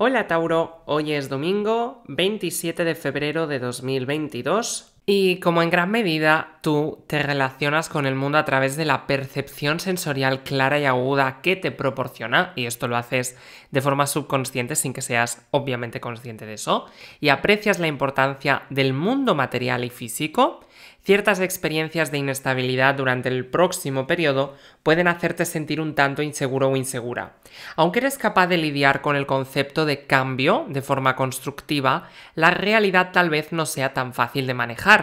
Hola Tauro, hoy es domingo 27 de febrero de 2022, y como en gran medida tú te relacionas con el mundo a través de la percepción sensorial clara y aguda que te proporciona, y esto lo haces de forma subconsciente sin que seas obviamente consciente de eso, y aprecias la importancia del mundo material y físico, ciertas experiencias de inestabilidad durante el próximo periodo pueden hacerte sentir un tanto inseguro o insegura. Aunque eres capaz de lidiar con el concepto de cambio de forma constructiva, la realidad tal vez no sea tan fácil de manejar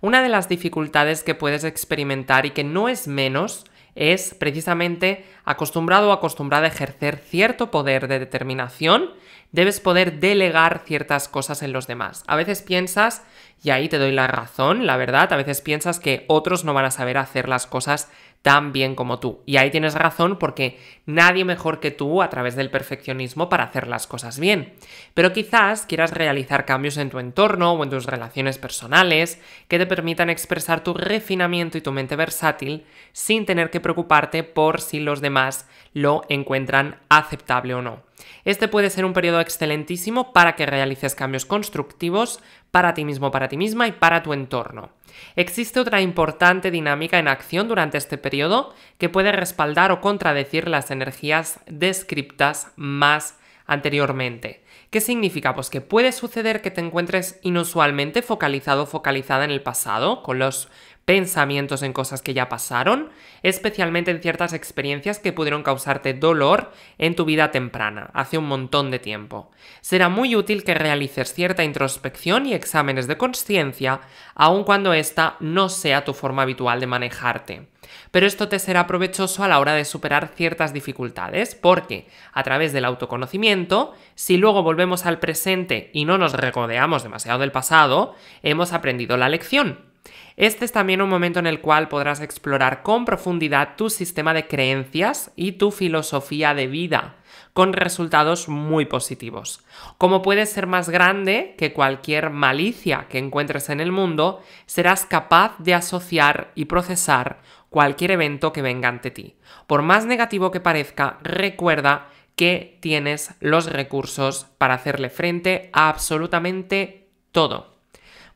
una de las dificultades que puedes experimentar y que no es menos es precisamente acostumbrado o acostumbrada a ejercer cierto poder de determinación, debes poder delegar ciertas cosas en los demás. A veces piensas, y ahí te doy la razón, la verdad, a veces piensas que otros no van a saber hacer las cosas tan bien como tú. Y ahí tienes razón porque nadie mejor que tú a través del perfeccionismo para hacer las cosas bien. Pero quizás quieras realizar cambios en tu entorno o en tus relaciones personales que te permitan expresar tu refinamiento y tu mente versátil sin tener que preocuparte por si los demás lo encuentran aceptable o no. Este puede ser un periodo excelentísimo para que realices cambios constructivos para ti mismo, para ti misma y para tu entorno. Existe otra importante dinámica en acción durante este periodo que puede respaldar o contradecir las energías descriptas más anteriormente. ¿Qué significa? Pues que puede suceder que te encuentres inusualmente focalizado o focalizada en el pasado, con los pensamientos en cosas que ya pasaron, especialmente en ciertas experiencias que pudieron causarte dolor en tu vida temprana, hace un montón de tiempo. Será muy útil que realices cierta introspección y exámenes de conciencia, aun cuando esta no sea tu forma habitual de manejarte. Pero esto te será provechoso a la hora de superar ciertas dificultades, porque a través del autoconocimiento, si luego volvemos al presente y no nos regodeamos demasiado del pasado, hemos aprendido la lección este es también un momento en el cual podrás explorar con profundidad tu sistema de creencias y tu filosofía de vida, con resultados muy positivos. Como puedes ser más grande que cualquier malicia que encuentres en el mundo, serás capaz de asociar y procesar cualquier evento que venga ante ti. Por más negativo que parezca, recuerda que tienes los recursos para hacerle frente a absolutamente todo.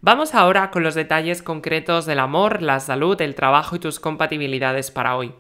Vamos ahora con los detalles concretos del amor, la salud, el trabajo y tus compatibilidades para hoy.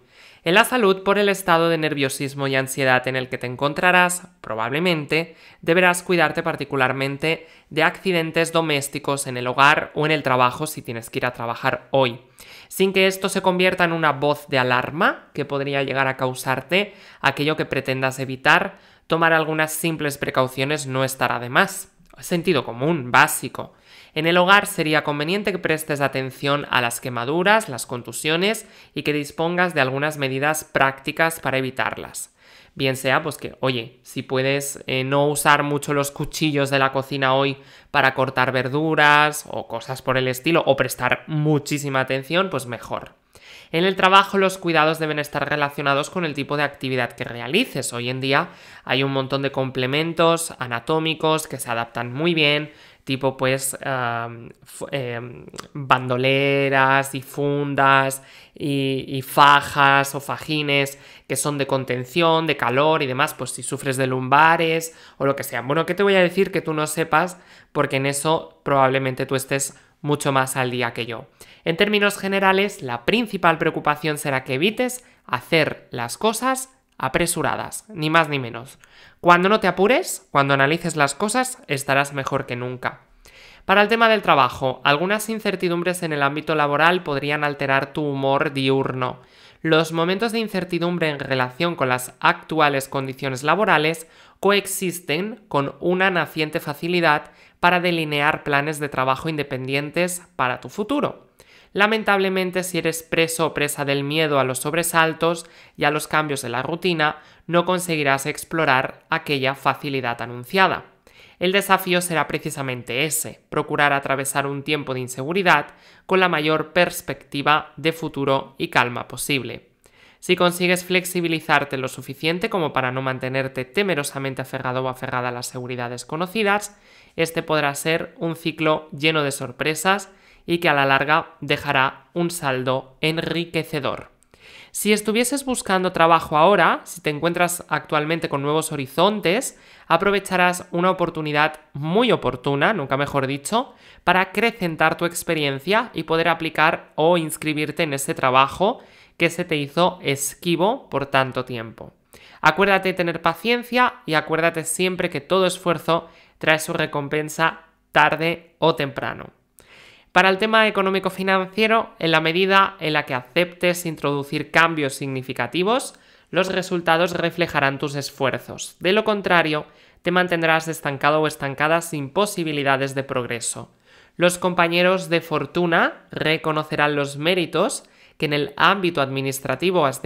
En la salud, por el estado de nerviosismo y ansiedad en el que te encontrarás, probablemente deberás cuidarte particularmente de accidentes domésticos en el hogar o en el trabajo si tienes que ir a trabajar hoy, sin que esto se convierta en una voz de alarma que podría llegar a causarte aquello que pretendas evitar. Tomar algunas simples precauciones no estará de más. Sentido común, básico. En el hogar sería conveniente que prestes atención a las quemaduras, las contusiones y que dispongas de algunas medidas prácticas para evitarlas. Bien sea, pues que, oye, si puedes eh, no usar mucho los cuchillos de la cocina hoy para cortar verduras o cosas por el estilo, o prestar muchísima atención, pues mejor. En el trabajo los cuidados deben estar relacionados con el tipo de actividad que realices. Hoy en día hay un montón de complementos anatómicos que se adaptan muy bien, tipo pues em, bandoleras y fundas y, y, fajas o fajines que son de contención, de calor y demás, pues si sufres de lumbares o lo que sea. Bueno, ¿qué te voy a decir que tú no sepas? Porque en eso probablemente tú estés mucho más al día que yo. En términos generales, la principal preocupación será que evites hacer las cosas apresuradas, ni más ni menos. Cuando no te apures, cuando analices las cosas, estarás mejor que nunca. Para el tema del trabajo, algunas incertidumbres en el ámbito laboral podrían alterar tu humor diurno los momentos de incertidumbre en relación con las actuales condiciones laborales coexisten con una naciente facilidad para delinear planes de trabajo independientes para tu futuro. Lamentablemente, si eres preso o presa del miedo a los sobresaltos y a los cambios de la rutina, no conseguirás explorar aquella facilidad anunciada. El desafío será precisamente ese, procurar atravesar un tiempo de inseguridad con la mayor perspectiva de futuro y calma posible. Si consigues flexibilizarte lo suficiente como para no mantenerte temerosamente aferrado o aferrada a las seguridades conocidas, este podrá ser un ciclo lleno de sorpresas y que a la larga dejará un saldo enriquecedor. Si estuvieses buscando trabajo ahora, si te encuentras actualmente con nuevos horizontes, aprovecharás una oportunidad muy oportuna, nunca mejor dicho, para acrecentar tu experiencia y poder aplicar o inscribirte en ese trabajo que se te hizo esquivo por tanto tiempo. Acuérdate de tener paciencia y acuérdate siempre que todo esfuerzo trae su recompensa tarde o temprano. Para el tema económico-financiero, en la medida en la que aceptes introducir cambios significativos, los resultados reflejarán tus esfuerzos. De lo contrario, te mantendrás estancado o estancada sin posibilidades de progreso. Los compañeros de fortuna reconocerán los méritos en el ámbito administrativo has,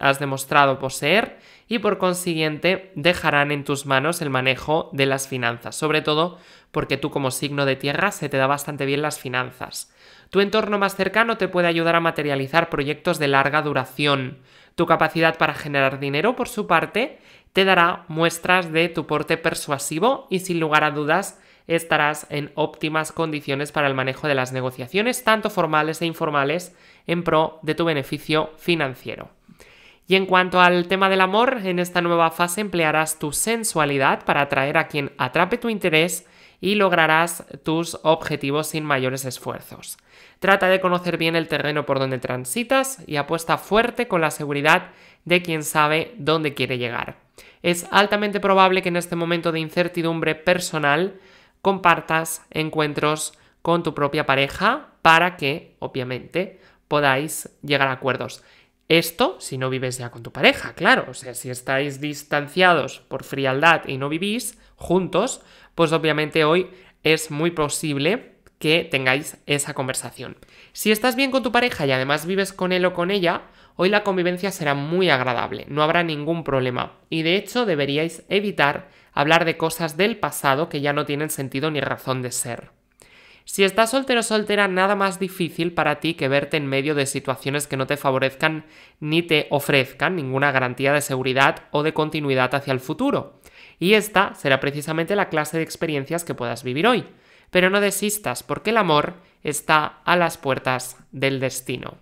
has, demostrado poseer y por consiguiente dejarán en tus manos el manejo de las finanzas, sobre todo porque tú como signo de tierra se te da bastante bien las finanzas. Tu entorno más cercano te puede ayudar a materializar proyectos de larga duración. Tu capacidad para generar dinero, por su parte, te dará muestras de tu porte persuasivo y sin lugar a dudas estarás en óptimas condiciones para el manejo de las negociaciones, tanto formales e informales, en pro de tu beneficio financiero. Y en cuanto al tema del amor, en esta nueva fase emplearás tu sensualidad para atraer a quien atrape tu interés y lograrás tus objetivos sin mayores esfuerzos. Trata de conocer bien el terreno por donde transitas y apuesta fuerte con la seguridad de quien sabe dónde quiere llegar. Es altamente probable que en este momento de incertidumbre personal compartas encuentros con tu propia pareja para que, obviamente, podáis llegar a acuerdos. Esto si no vives ya con tu pareja, claro. O sea, si estáis distanciados por frialdad y no vivís juntos, pues obviamente hoy es muy posible que tengáis esa conversación. Si estás bien con tu pareja y además vives con él o con ella, hoy la convivencia será muy agradable, no habrá ningún problema. Y de hecho deberíais evitar hablar de cosas del pasado que ya no tienen sentido ni razón de ser. Si estás soltero o soltera, nada más difícil para ti que verte en medio de situaciones que no te favorezcan ni te ofrezcan ninguna garantía de seguridad o de continuidad hacia el futuro. Y esta será precisamente la clase de experiencias que puedas vivir hoy. Pero no desistas, porque el amor está a las puertas del destino.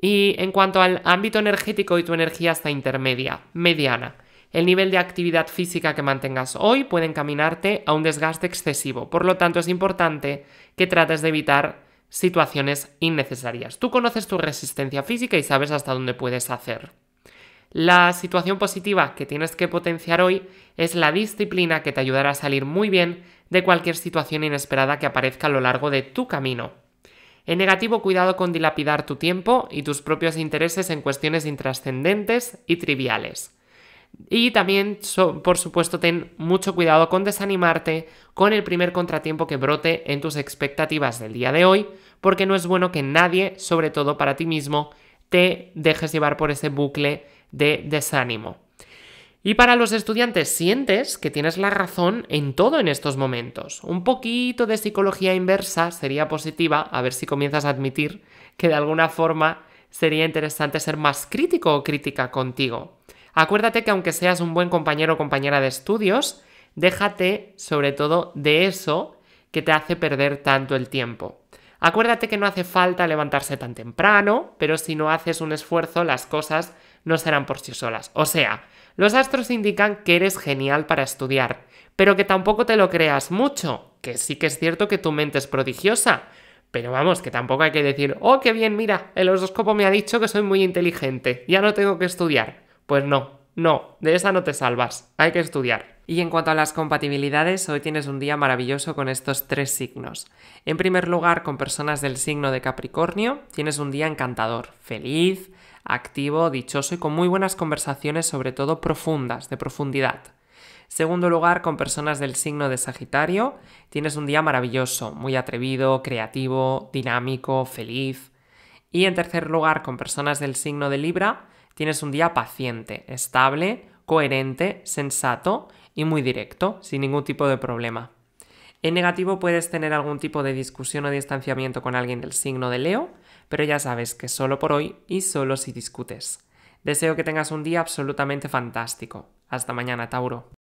Y en cuanto al ámbito energético, y tu energía está intermedia, mediana. El nivel de actividad física que mantengas hoy puede encaminarte a un desgaste excesivo, por lo tanto es importante que trates de evitar situaciones innecesarias. Tú conoces tu resistencia física y sabes hasta dónde puedes hacer. La situación positiva que tienes que potenciar hoy es la disciplina que te ayudará a salir muy bien de cualquier situación inesperada que aparezca a lo largo de tu camino. En negativo, cuidado con dilapidar tu tiempo y tus propios intereses en cuestiones intrascendentes y triviales. Y también, por supuesto, ten mucho cuidado con desanimarte con el primer contratiempo que brote en tus expectativas del día de hoy, porque no es bueno que nadie, sobre todo para ti mismo, te dejes llevar por ese bucle de desánimo. Y para los estudiantes, sientes que tienes la razón en todo en estos momentos. Un poquito de psicología inversa sería positiva, a ver si comienzas a admitir que de alguna forma sería interesante ser más crítico o crítica contigo. Acuérdate que aunque seas un buen compañero o compañera de estudios, déjate sobre todo de eso que te hace perder tanto el tiempo. Acuérdate que no hace falta levantarse tan temprano, pero si no haces un esfuerzo las cosas no serán por sí solas. O sea, los astros indican que eres genial para estudiar, pero que tampoco te lo creas mucho, que sí que es cierto que tu mente es prodigiosa, pero vamos, que tampoco hay que decir, oh, qué bien, mira, el horóscopo me ha dicho que soy muy inteligente, ya no tengo que estudiar. Pues no, no, de esa no te salvas, hay que estudiar. Y en cuanto a las compatibilidades, hoy tienes un día maravilloso con estos tres signos. En primer lugar, con personas del signo de Capricornio, tienes un día encantador, feliz, activo, dichoso y con muy buenas conversaciones, sobre todo profundas, de profundidad. Segundo lugar, con personas del signo de Sagitario, tienes un día maravilloso, muy atrevido, creativo, dinámico, feliz. Y en tercer lugar, con personas del signo de Libra, tienes un día paciente, estable, coherente, sensato y muy directo, sin ningún tipo de problema. En negativo puedes tener algún tipo de discusión o distanciamiento con alguien del signo de Leo, pero ya sabes que solo por hoy y solo si discutes. Deseo que tengas un día absolutamente fantástico. Hasta mañana, Tauro.